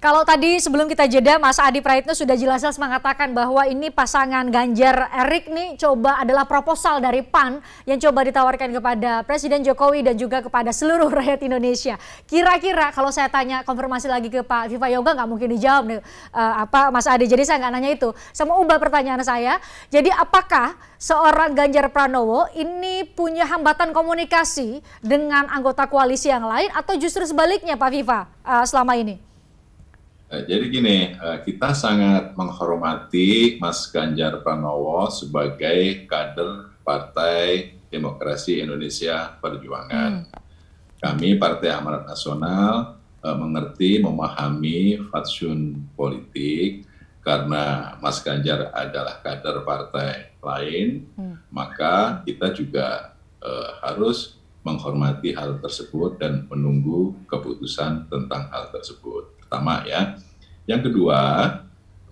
Kalau tadi sebelum kita jeda, Mas Adi Praitno sudah jelas-jelas mengatakan bahwa ini pasangan Ganjar Erik nih coba adalah proposal dari PAN yang coba ditawarkan kepada Presiden Jokowi dan juga kepada seluruh rakyat Indonesia. Kira-kira kalau saya tanya konfirmasi lagi ke Pak Viva Yoga nggak mungkin dijawab nih uh, apa Mas Adi. Jadi saya nggak nanya itu. Sama ubah pertanyaan saya. Jadi apakah seorang Ganjar Pranowo ini punya hambatan komunikasi dengan anggota koalisi yang lain atau justru sebaliknya Pak Viva uh, selama ini? Eh, jadi gini, eh, kita sangat menghormati Mas Ganjar Pranowo sebagai kader Partai Demokrasi Indonesia Perjuangan. Hmm. Kami Partai Amanat Nasional eh, mengerti, memahami fatsun politik karena Mas Ganjar adalah kader partai lain, hmm. maka kita juga harus menghormati hal tersebut dan menunggu keputusan tentang hal tersebut pertama ya. Yang kedua,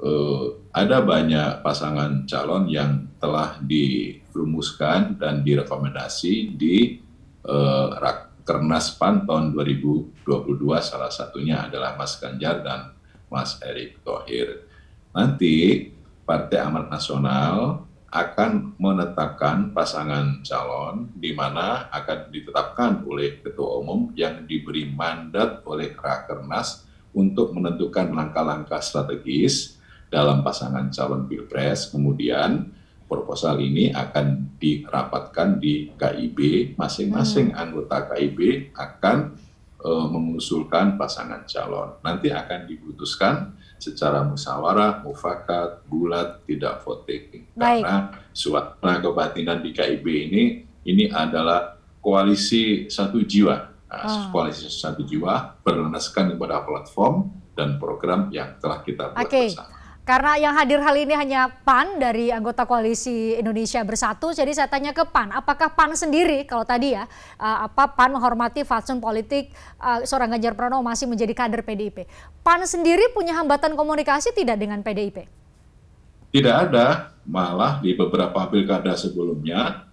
eh, ada banyak pasangan calon yang telah dirumuskan dan direkomendasi di eh, Rakernas PAN tahun 2022 salah satunya adalah Mas Ganjar dan Mas Erick Thohir. Nanti Partai Amat Nasional akan menetapkan pasangan calon di mana akan ditetapkan oleh ketua umum yang diberi mandat oleh Rakernas untuk menentukan langkah-langkah strategis dalam pasangan calon pilpres. Kemudian proposal ini akan dirapatkan di KIB, masing-masing hmm. anggota KIB akan e, mengusulkan pasangan calon. Nanti akan diputuskan secara musyawarah, mufakat, bulat, tidak voting. Baik. Karena suara kebatinan di KIB ini ini adalah koalisi satu jiwa Nah, ah. koalisi satu jiwa berlandaskan kepada platform dan program yang telah kita buat okay. bersama. Karena yang hadir hal ini hanya PAN dari anggota koalisi Indonesia Bersatu, jadi saya tanya ke PAN, apakah PAN sendiri kalau tadi ya eh, apa PAN menghormati fatsun politik eh, seorang Ganjar Pranowo masih menjadi kader PDIP. PAN sendiri punya hambatan komunikasi tidak dengan PDIP? Tidak ada, malah di beberapa pilkada sebelumnya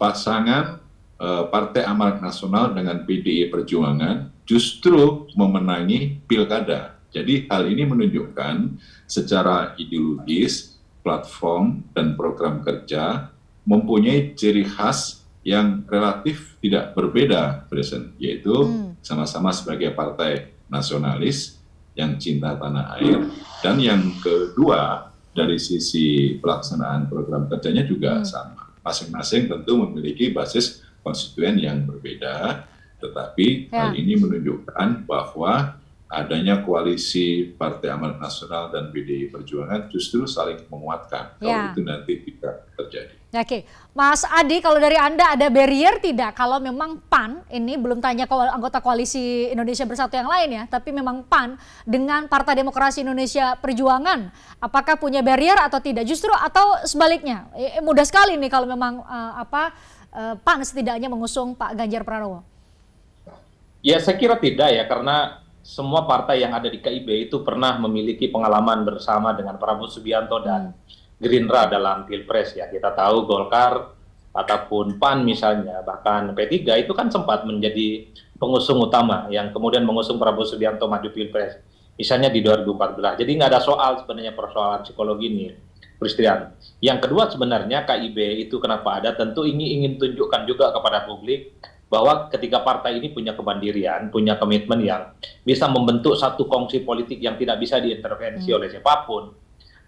pasangan Eh, partai Amarat Nasional dengan PDI Perjuangan justru memenangi pilkada. Jadi hal ini menunjukkan secara ideologis, platform, dan program kerja mempunyai ciri khas yang relatif tidak berbeda, Presiden, yaitu sama hmm. sama-sama sebagai partai nasionalis yang cinta tanah air, dan yang kedua dari sisi pelaksanaan program kerjanya juga hmm. sama. Masing-masing tentu memiliki basis konstituen yang berbeda, tetapi ya. hal ini menunjukkan bahwa adanya koalisi Partai Amanat Nasional dan PDI Perjuangan justru saling menguatkan ya. kalau itu nanti tidak terjadi. Oke, Mas Adi, kalau dari Anda ada barrier tidak? Kalau memang PAN ini belum tanya ke anggota koalisi Indonesia Bersatu yang lain ya, tapi memang PAN dengan Partai Demokrasi Indonesia Perjuangan, apakah punya barrier atau tidak? Justru atau sebaliknya, eh, mudah sekali nih kalau memang eh, apa uh, PAN setidaknya mengusung Pak Ganjar Pranowo? Ya saya kira tidak ya karena semua partai yang ada di KIB itu pernah memiliki pengalaman bersama dengan Prabowo Subianto dan hmm. Gerindra dalam pilpres ya kita tahu Golkar ataupun PAN misalnya bahkan P3 itu kan sempat menjadi pengusung utama yang kemudian mengusung Prabowo Subianto maju pilpres misalnya di 2014 jadi nggak ada soal sebenarnya persoalan psikologi ini Christian. Yang kedua sebenarnya KIB itu kenapa ada tentu ini ingin tunjukkan juga kepada publik bahwa ketiga partai ini punya kebandirian, punya komitmen yang bisa membentuk satu kongsi politik yang tidak bisa diintervensi hmm. oleh siapapun.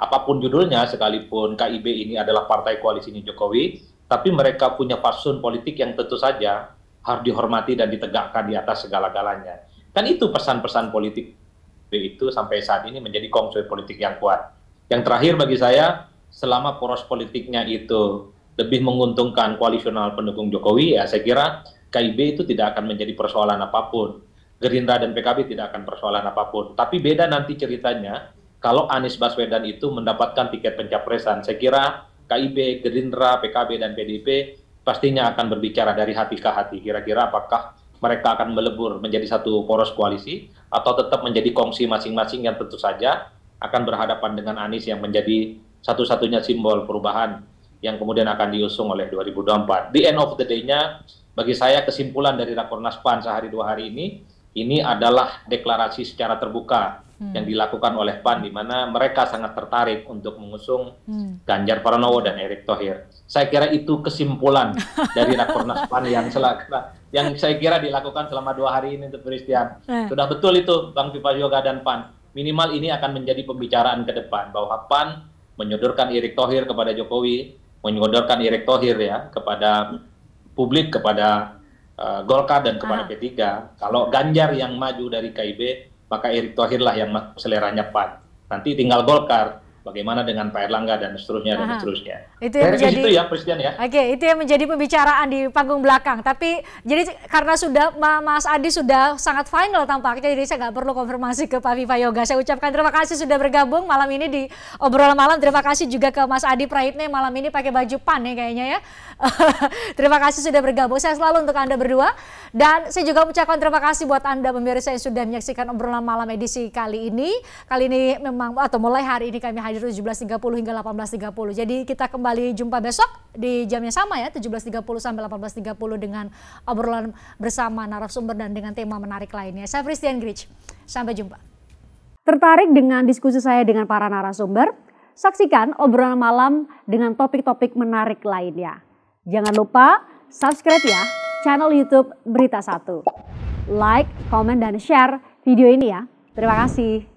Apapun judulnya, sekalipun KIB ini adalah partai koalisi Jokowi, tapi mereka punya fasun politik yang tentu saja harus dihormati dan ditegakkan di atas segala-galanya. Kan itu pesan-pesan politik itu sampai saat ini menjadi kongsi politik yang kuat. Yang terakhir bagi saya, selama poros politiknya itu lebih menguntungkan koalisional pendukung Jokowi, ya saya kira KIB itu tidak akan menjadi persoalan apapun. Gerindra dan PKB tidak akan persoalan apapun. Tapi beda nanti ceritanya kalau Anies Baswedan itu mendapatkan tiket pencapresan. Saya kira KIB, Gerindra, PKB, dan PDIP pastinya akan berbicara dari hati ke hati. Kira-kira apakah mereka akan melebur menjadi satu poros koalisi atau tetap menjadi kongsi masing-masing yang tentu saja akan berhadapan dengan Anies yang menjadi satu-satunya simbol perubahan yang kemudian akan diusung oleh 2024. Di end of the day-nya, bagi saya kesimpulan dari Rakornas PAN sehari dua hari ini, ini adalah deklarasi secara terbuka hmm. yang dilakukan oleh PAN, di mana mereka sangat tertarik untuk mengusung hmm. Ganjar Pranowo dan Erick Thohir. Saya kira itu kesimpulan dari Rakornas PAN yang selama, yang saya kira dilakukan selama dua hari ini untuk Christian. Eh. Sudah betul itu Bang Viva Yoga dan PAN. Minimal ini akan menjadi pembicaraan ke depan bahwa PAN menyodorkan Erick Thohir kepada Jokowi, menyodorkan Erick Thohir ya kepada publik, kepada uh, Golkar dan kepada Aha. P3. Kalau Ganjar yang maju dari KIB, maka Erick Thohir lah yang seleranya PAN. Nanti tinggal Golkar bagaimana dengan Pak Erlangga dan seterusnya Aha. dan seterusnya. Itu yang menjadi itu ya Presiden ya. Oke, okay, itu yang menjadi pembicaraan di panggung belakang. Tapi jadi karena sudah Mas Adi sudah sangat final tampaknya, jadi saya nggak perlu konfirmasi ke Pak Viva Yoga. Saya ucapkan terima kasih sudah bergabung malam ini di obrolan malam. Terima kasih juga ke Mas Adi Praitne malam ini pakai baju pan ya kayaknya ya. terima kasih sudah bergabung. Saya selalu untuk anda berdua dan saya juga ucapkan terima kasih buat anda pemirsa yang sudah menyaksikan obrolan malam edisi kali ini. Kali ini memang atau mulai hari ini kami hadir 17.30 hingga 18.30. Jadi kita kembali jumpa besok di jamnya sama ya 17.30 sampai 18.30 dengan obrolan bersama narasumber dan dengan tema menarik lainnya. Saya Christian Grich. Sampai jumpa. Tertarik dengan diskusi saya dengan para narasumber? Saksikan obrolan malam dengan topik-topik menarik lainnya. Jangan lupa subscribe ya channel YouTube Berita Satu. Like, comment, dan share video ini ya. Terima kasih.